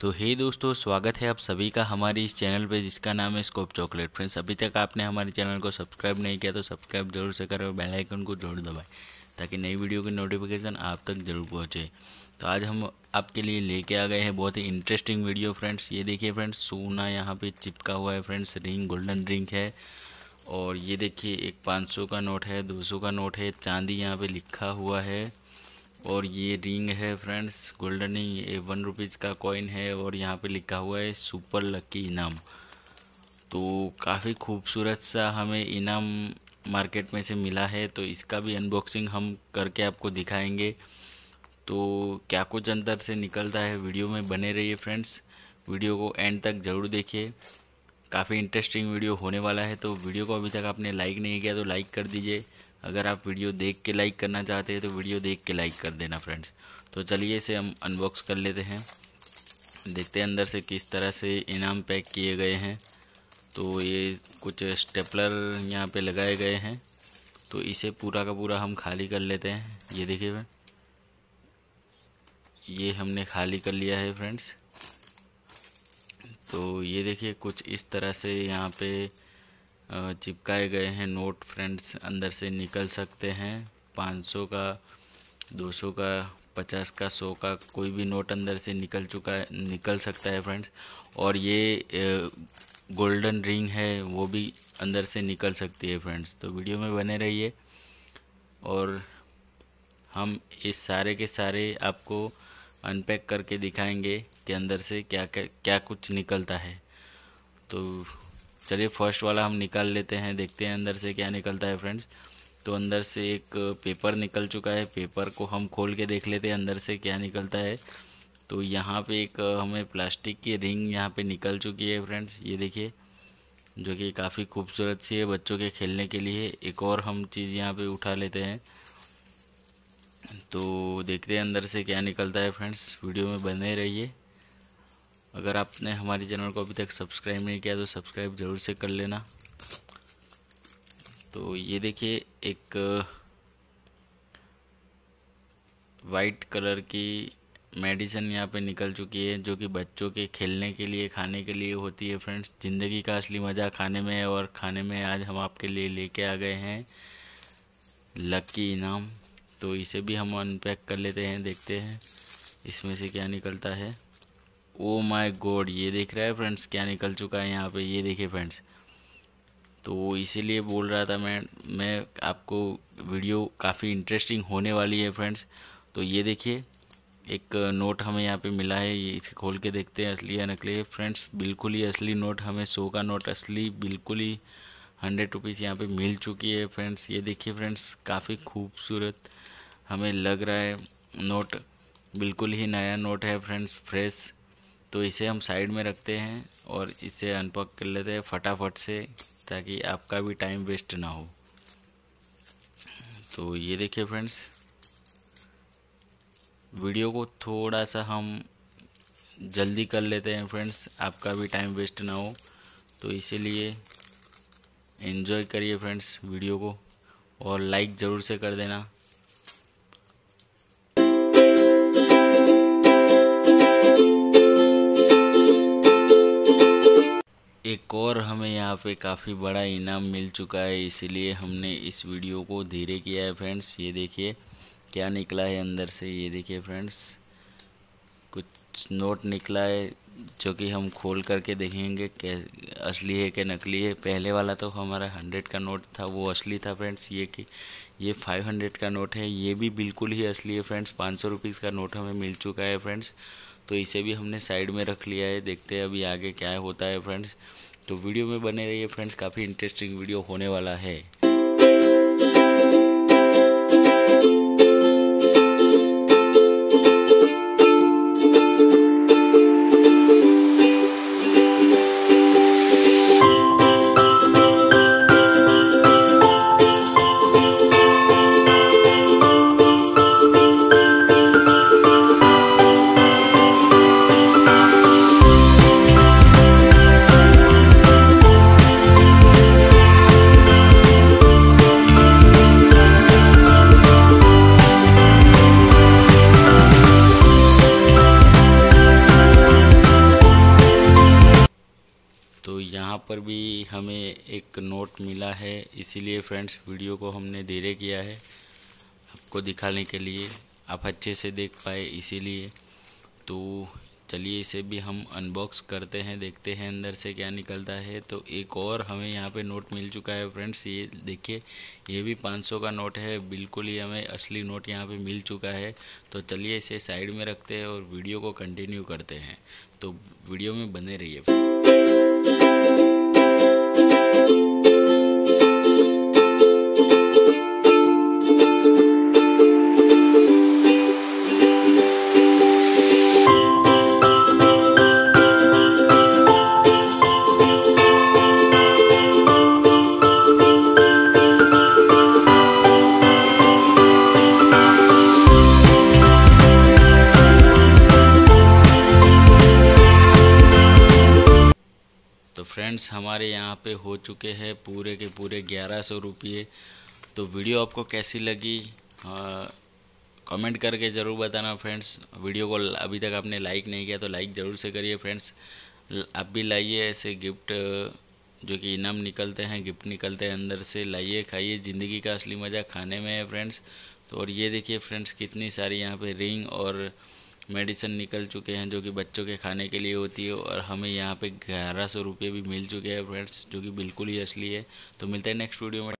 तो हे दोस्तों स्वागत है आप सभी का हमारे इस चैनल पे जिसका नाम है स्कोप चॉकलेट फ्रेंड्स अभी तक आपने हमारे चैनल को सब्सक्राइब नहीं किया तो सब्सक्राइब जरूर से करें और बेल आइकन को जरूर दबाएं ताकि नई वीडियो की नोटिफिकेशन आप तक जरूर पहुँचे तो आज हम आपके लिए लेके आ गए हैं बहुत ही इंटरेस्टिंग वीडियो फ्रेंड्स ये देखिए फ्रेंड्स सोना यहाँ पर चिपका हुआ है फ्रेंड्स रिंग गोल्डन रिंग है और ये देखिए एक पाँच का नोट है दो का नोट है चांदी यहाँ पर लिखा हुआ है और ये रिंग है फ्रेंड्स गोल्डन रिंग ये वन रुपीज़ का कॉइन है और यहाँ पे लिखा हुआ है सुपर लकी इनाम तो काफ़ी खूबसूरत सा हमें इनाम मार्केट में से मिला है तो इसका भी अनबॉक्सिंग हम करके आपको दिखाएंगे तो क्या कुछ अंदर से निकलता है वीडियो में बने रहिए फ्रेंड्स वीडियो को एंड तक ज़रूर देखिए काफ़ी इंटरेस्टिंग वीडियो होने वाला है तो वीडियो को अभी तक आपने लाइक नहीं किया तो लाइक कर दीजिए अगर आप वीडियो देख के लाइक करना चाहते हैं तो वीडियो देख के लाइक कर देना फ्रेंड्स तो चलिए इसे हम अनबॉक्स कर लेते हैं देखते हैं अंदर से किस तरह से इनाम पैक किए गए हैं तो ये कुछ स्टेपलर यहाँ पे लगाए गए हैं तो इसे पूरा का पूरा हम खाली कर लेते हैं ये देखिए फ्रेंड ये हमने खाली कर लिया है फ्रेंड्स तो ये देखिए कुछ इस तरह से यहाँ पे चिपकाए गए हैं नोट फ्रेंड्स अंदर से निकल सकते हैं 500 का 200 का 50 का 100 का कोई भी नोट अंदर से निकल चुका है निकल सकता है फ्रेंड्स और ये गोल्डन रिंग है वो भी अंदर से निकल सकती है फ्रेंड्स तो वीडियो में बने रहिए और हम इस सारे के सारे आपको अनपैक करके दिखाएंगे कि अंदर से क्या क्या, क्या कुछ निकलता है तो चलिए फर्स्ट वाला हम निकाल लेते हैं देखते हैं अंदर से क्या निकलता है फ्रेंड्स तो अंदर से एक पेपर निकल चुका है पेपर को हम खोल के देख लेते हैं अंदर से क्या निकलता है तो यहाँ पे एक हमें प्लास्टिक की रिंग यहाँ पे निकल चुकी है फ्रेंड्स ये देखिए जो कि काफ़ी खूबसूरत सी है बच्चों के खेलने के लिए एक और हम चीज़ यहाँ पे उठा लेते हैं तो देखते हैं अंदर से क्या निकलता है फ्रेंड्स वीडियो में बने रहिए अगर आपने हमारे चैनल को अभी तक सब्सक्राइब नहीं किया तो सब्सक्राइब ज़रूर से कर लेना तो ये देखिए एक वाइट कलर की मेडिसिन यहाँ पे निकल चुकी है जो कि बच्चों के खेलने के लिए खाने के लिए होती है फ्रेंड्स ज़िंदगी का असली मज़ा खाने में है और खाने में आज हम आपके लिए लेके आ गए हैं लकी इनाम तो इसे भी हम अनपैक कर लेते हैं देखते हैं इसमें से क्या निकलता है ओ माय गॉड ये देख रहा है फ्रेंड्स क्या निकल चुका है यहाँ पे ये देखिए फ्रेंड्स तो इसीलिए बोल रहा था मैं मैं आपको वीडियो काफ़ी इंटरेस्टिंग होने वाली है फ्रेंड्स तो ये देखिए एक नोट हमें यहाँ पे मिला है ये इसे खोल के देखते हैं असली या नकली फ्रेंड्स बिल्कुल ही असली नोट हमें सो का नोट असली बिल्कुल ही हंड्रेड रुपीज़ यहाँ पे मिल चुकी है फ्रेंड्स ये देखिए फ्रेंड्स काफ़ी खूबसूरत हमें लग रहा है नोट बिल्कुल ही नया नोट है फ्रेंड्स फ्रेश तो इसे हम साइड में रखते हैं और इसे अनपक कर लेते हैं फटाफट से ताकि आपका भी टाइम वेस्ट ना हो तो ये देखिए फ्रेंड्स वीडियो को थोड़ा सा हम जल्दी कर लेते हैं फ्रेंड्स आपका भी टाइम वेस्ट ना हो तो इसीलिए इन्जॉय करिए फ्रेंड्स वीडियो को और लाइक ज़रूर से कर देना एक और हमें यहाँ पे काफ़ी बड़ा इनाम मिल चुका है इसलिए हमने इस वीडियो को धीरे किया है फ्रेंड्स ये देखिए क्या निकला है अंदर से ये देखिए फ्रेंड्स कुछ नोट निकला है जो कि हम खोल करके देखेंगे कै असली है कि नकली है पहले वाला तो हमारा हंड्रेड का नोट था वो असली था फ्रेंड्स ये कि ये फाइव हंड्रेड का नोट है ये भी बिल्कुल ही असली है फ्रेंड्स पाँच सौ रुपीज़ का नोट हमें मिल चुका है फ्रेंड्स तो इसे भी हमने साइड में रख लिया है देखते हैं अभी आगे क्या होता है फ्रेंड्स तो वीडियो में बने रहिए फ्रेंड्स काफ़ी इंटरेस्टिंग वीडियो होने वाला है यहाँ पर भी हमें एक नोट मिला है इसीलिए फ्रेंड्स वीडियो को हमने धीरे किया है आपको दिखाने के लिए आप अच्छे से देख पाए इसीलिए तो चलिए इसे भी हम अनबॉक्स करते हैं देखते हैं अंदर से क्या निकलता है तो एक और हमें यहाँ पे नोट मिल चुका है फ्रेंड्स ये देखिए ये भी 500 का नोट है बिल्कुल ही हमें असली नोट यहाँ पे मिल चुका है तो चलिए इसे साइड में रखते हैं और वीडियो को कंटिन्यू करते हैं तो वीडियो में बने रहिए फ्रेंड्स हमारे यहाँ पे हो चुके हैं पूरे के पूरे ग्यारह सौ रुपये तो वीडियो आपको कैसी लगी कमेंट करके ज़रूर बताना फ्रेंड्स वीडियो को अभी तक आपने लाइक नहीं किया तो लाइक ज़रूर से करिए फ्रेंड्स आप भी लाइए ऐसे गिफ्ट जो कि इनाम निकलते हैं गिफ्ट निकलते हैं अंदर से लाइए खाइए ज़िंदगी का असली मज़ा खाने में है फ्रेंड्स तो और ये देखिए फ्रेंड्स कितनी सारी यहाँ पे रिंग और मेडिसन निकल चुके हैं जो कि बच्चों के खाने के लिए होती है और हमें यहाँ पे ग्यारह सौ रुपये भी मिल चुके हैं फ्रेंड्स जो कि बिल्कुल ही असली है तो मिलते हैं नेक्स्ट वीडियो में